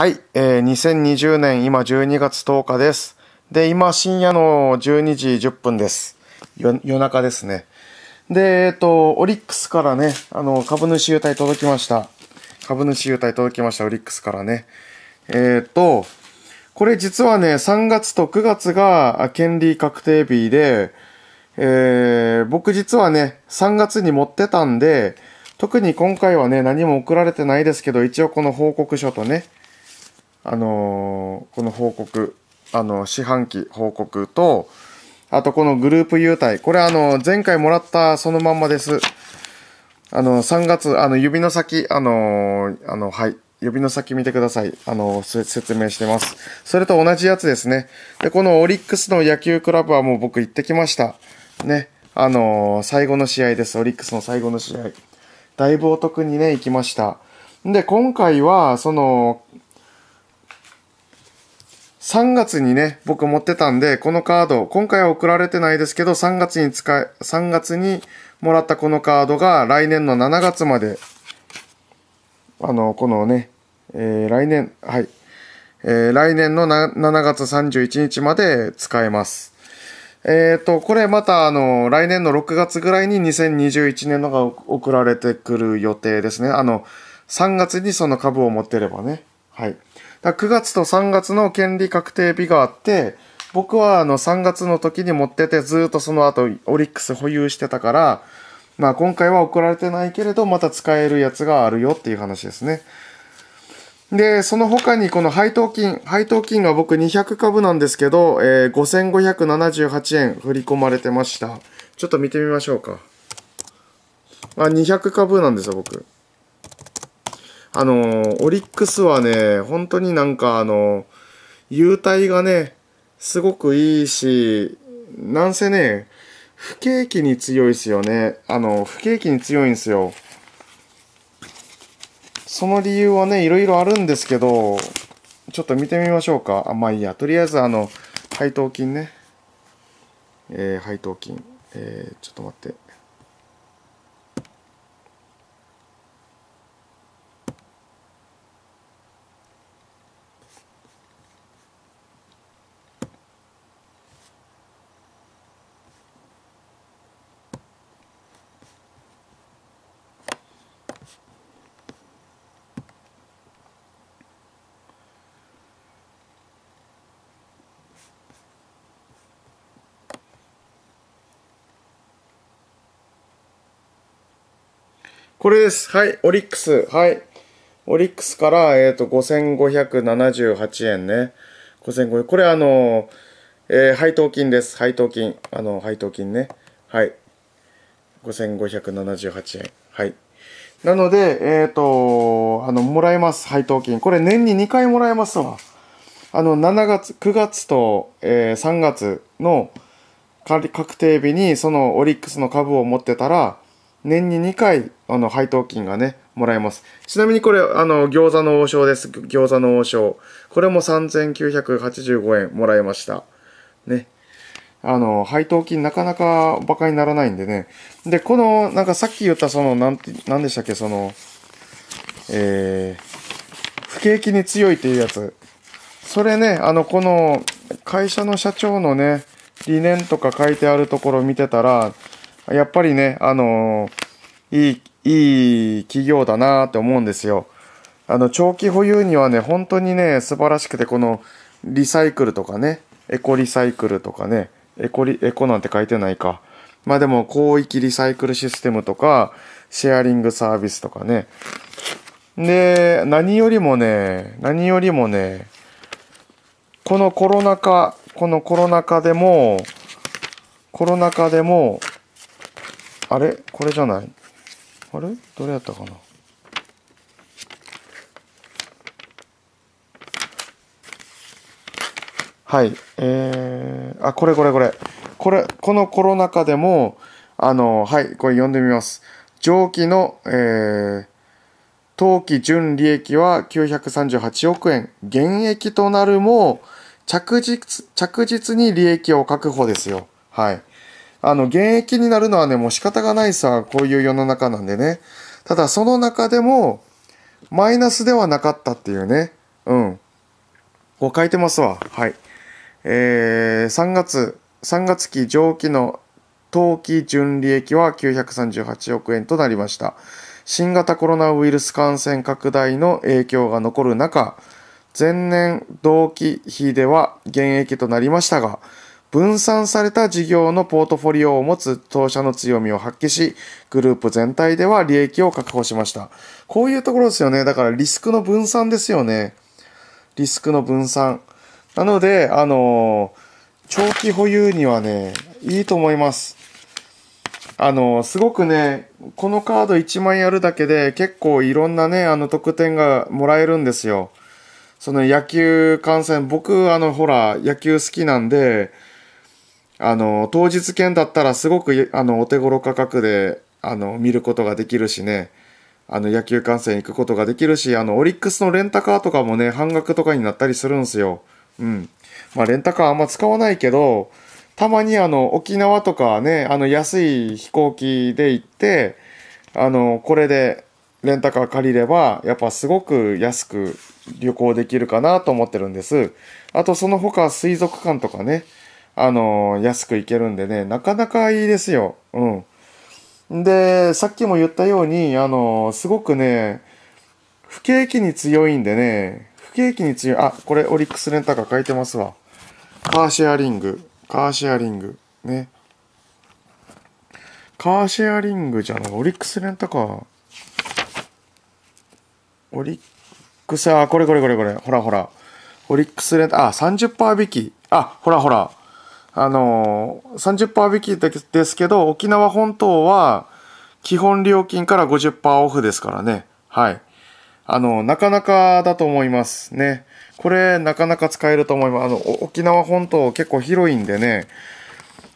はい、えー、2020年今12月10日です。で、今深夜の12時10分です。夜中ですね。で、えっ、ー、と、オリックスからね、あの、株主優待届きました。株主優待届きました、オリックスからね。えっ、ー、と、これ実はね、3月と9月が権利確定日で、えー、僕実はね、3月に持ってたんで、特に今回はね、何も送られてないですけど、一応この報告書とね、あのこの報告、あの四半期報告と、あとこのグループ優待、これあの前回もらったそのまんまです。あの3月、あの指の先、あのあのはい、指の先見てください。あの、説明してます。それと同じやつですね。で、このオリックスの野球クラブはもう僕行ってきました。ね。あのー、最後の試合です。オリックスの最後の試合。だいぶお得にね、行きました。で、今回は、その、3月にね、僕持ってたんで、このカード、今回は送られてないですけど、3月に使え、3月にもらったこのカードが来年の7月まで、あの、このね、えー、来年、はい、えー、来年の7月31日まで使えます。えっ、ー、と、これまたあの、来年の6月ぐらいに2021年のが送られてくる予定ですね。あの、3月にその株を持ってればね。はい。だ9月と3月の権利確定日があって、僕はあの3月の時に持っててずっとその後オリックス保有してたから、まあ今回は送られてないけれどまた使えるやつがあるよっていう話ですね。で、その他にこの配当金、配当金が僕200株なんですけど、えー、5578円振り込まれてました。ちょっと見てみましょうか。あ、200株なんですよ、僕。あの、オリックスはね、本当になんかあの、優待がね、すごくいいし、なんせね、不景気に強いですよね。あの、不景気に強いんですよ。その理由はね、いろいろあるんですけど、ちょっと見てみましょうか。あ、まあいいや。とりあえずあの、配当金ね。えー、配当金。えー、ちょっと待って。これです。はい。オリックス。はい。オリックスから、えっ、ー、と、5578円ね。5 5五百これ、あのー、えー、配当金です。配当金。あの、配当金ね。はい。5578円。はい。なので、えっ、ー、と、あの、もらえます。配当金。これ、年に2回もらえますわ。あの、7月、9月と、えー、3月の確定日に、そのオリックスの株を持ってたら、年に2回、あの、配当金がね、もらえます。ちなみにこれ、あの、餃子の王将です。餃子の王将。これも3985円もらいました。ね。あの、配当金なかなか馬鹿にならないんでね。で、この、なんかさっき言ったその、なんて、なんでしたっけ、その、えー、不景気に強いっていうやつ。それね、あの、この、会社の社長のね、理念とか書いてあるところ見てたら、やっぱりね、あのー、いい、いい企業だなって思うんですよ。あの、長期保有にはね、本当にね、素晴らしくて、この、リサイクルとかね、エコリサイクルとかね、エコリ、エコなんて書いてないか。まあでも、広域リサイクルシステムとか、シェアリングサービスとかね。で、何よりもね、何よりもね、このコロナ禍、このコロナ禍でも、コロナ禍でも、あれこれじゃないあれどれやったかなはい。えー、あ、これこれこれ。これ、このコロナ禍でも、あの、はい、これ読んでみます。上記の、えー、当期純利益は938億円。減益となるも、着実、着実に利益を確保ですよ。はい。あの、現役になるのはね、もう仕方がないさ、こういう世の中なんでね。ただ、その中でも、マイナスではなかったっていうね。うん。こう書いてますわ。はい。えー、3月、3月期上期の当期純利益は938億円となりました。新型コロナウイルス感染拡大の影響が残る中、前年同期比では減益となりましたが、分散された事業のポートフォリオを持つ当社の強みを発揮し、グループ全体では利益を確保しました。こういうところですよね。だからリスクの分散ですよね。リスクの分散。なので、あの長期保有にはね、いいと思います。あの、すごくね、このカード1枚やるだけで結構いろんなね、あの特典がもらえるんですよ。その野球観戦、僕、あの、ほら、野球好きなんで、あの、当日券だったらすごく、あの、お手頃価格で、あの、見ることができるしね、あの、野球観戦行くことができるし、あの、オリックスのレンタカーとかもね、半額とかになったりするんすよ。うん。まあ、レンタカーあんま使わないけど、たまにあの、沖縄とかね、あの、安い飛行機で行って、あの、これで、レンタカー借りれば、やっぱすごく安く旅行できるかなと思ってるんです。あと、その他水族館とかね、あのー、安く行けるんでね、なかなかいいですよ。うん。で、さっきも言ったように、あのー、すごくね、不景気に強いんでね、不景気に強い、あ、これオリックスレンタカー書いてますわ。カーシェアリング、カーシェアリング、ね。カーシェアリングじゃない、オリックスレンタカー。オリックス、あ、これこれこれこれ、ほらほら。オリックスレンタカー、あ、30%引き。あ、ほらほら。あの30%引きですけど沖縄本島は基本料金から50%オフですからねはいあのなかなかだと思いますねこれなかなか使えると思いますあの沖縄本島結構広いんでね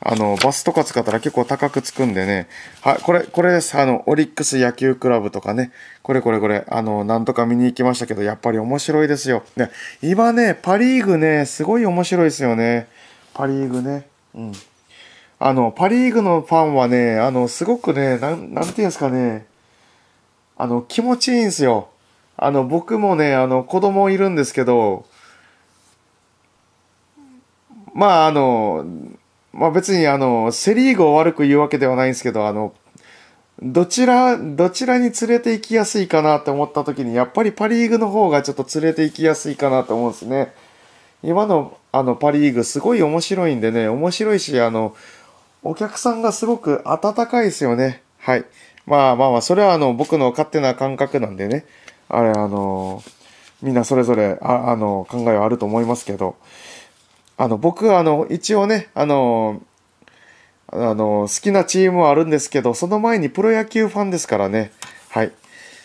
あのバスとか使ったら結構高くつくんでねはいこれこれですあのオリックス野球クラブとかねこれこれこれあのなんとか見に行きましたけどやっぱり面白いですよ、ね、今ねパ・リーグねすごい面白いですよねパ・リーグね。うん。あの、パ・リーグのファンはね、あの、すごくね、なん、なんていうんですかね、あの、気持ちいいんですよ。あの、僕もね、あの、子供いるんですけど、まあ、あの、まあ別にあの、セリーグを悪く言うわけではないんですけど、あの、どちら、どちらに連れて行きやすいかなって思った時に、やっぱりパリーグの方がちょっと連れて行きやすいかなと思うんですね。今のあの、パリーグすごい面白いんでね、面白いし、あの、お客さんがすごく温かいですよね。はい。まあまあまあ、それはあの、僕の勝手な感覚なんでね。あれ、あの、みんなそれぞれ、あ、あの、考えはあると思いますけど。あの、僕、あの、一応ね、あの、あの、好きなチームはあるんですけど、その前にプロ野球ファンですからね。はい。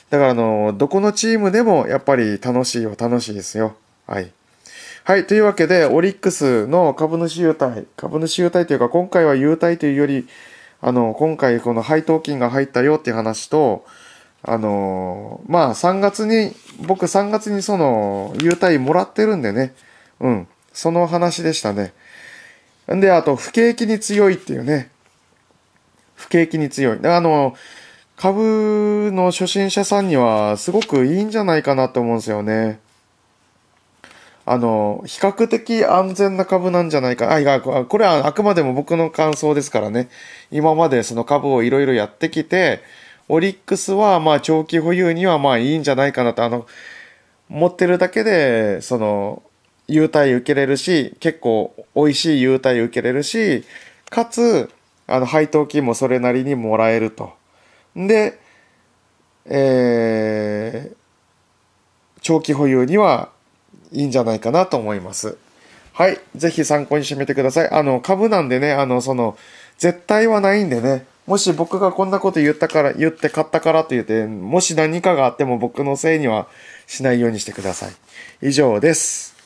だから、あの、どこのチームでもやっぱり楽しいは楽しいですよ。はい。はい。というわけで、オリックスの株主優待、株主優待というか、今回は優待というより、あの、今回この配当金が入ったよっていう話と、あのー、まあ、3月に、僕3月にその、優待もらってるんでね、うん。その話でしたね。んで、あと、不景気に強いっていうね。不景気に強い。あの、株の初心者さんにはすごくいいんじゃないかなと思うんですよね。あの、比較的安全な株なんじゃないか。あ、いや、これはあくまでも僕の感想ですからね。今までその株をいろいろやってきて、オリックスはまあ長期保有にはまあいいんじゃないかなと。あの、持ってるだけで、その、優待受けれるし、結構美味しい優待受けれるし、かつ、あの、配当金もそれなりにもらえると。で、えー、長期保有にはいいんじゃないかなと思います。はい。ぜひ参考にしてみてください。あの、株なんでね、あの、その、絶対はないんでね、もし僕がこんなこと言ったから、言って買ったからと言って、もし何かがあっても僕のせいにはしないようにしてください。以上です。